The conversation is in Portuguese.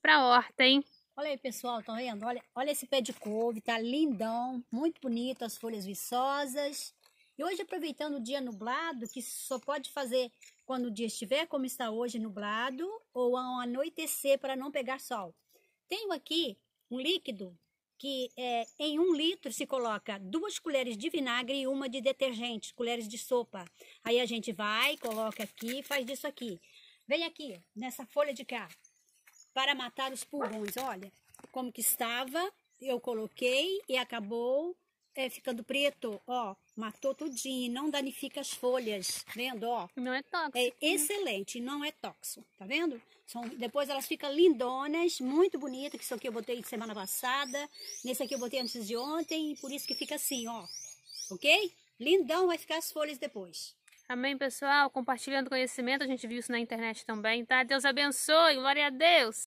para a horta, hein? Olha aí, pessoal, estão vendo? Olha, olha esse pé de couve, tá lindão, muito bonito, as folhas viçosas. E hoje, aproveitando o dia nublado, que só pode fazer quando o dia estiver como está hoje, nublado, ou ao anoitecer para não pegar sol. Tenho aqui um líquido que é, em um litro se coloca duas colheres de vinagre e uma de detergente, colheres de sopa. Aí a gente vai, coloca aqui, faz disso aqui. Vem aqui, nessa folha de cá para matar os pulgões. Olha como que estava, eu coloquei e acabou é, ficando preto, ó, matou tudinho, não danifica as folhas, vendo, ó. Não é tóxico. É né? excelente, não é tóxico, tá vendo? São, depois elas ficam lindonas, muito bonitas, que isso aqui eu botei semana passada, nesse aqui eu botei antes de ontem, e por isso que fica assim, ó, ok? Lindão vai ficar as folhas depois. Amém, pessoal? Compartilhando conhecimento, a gente viu isso na internet também, tá? Deus abençoe, glória a Deus!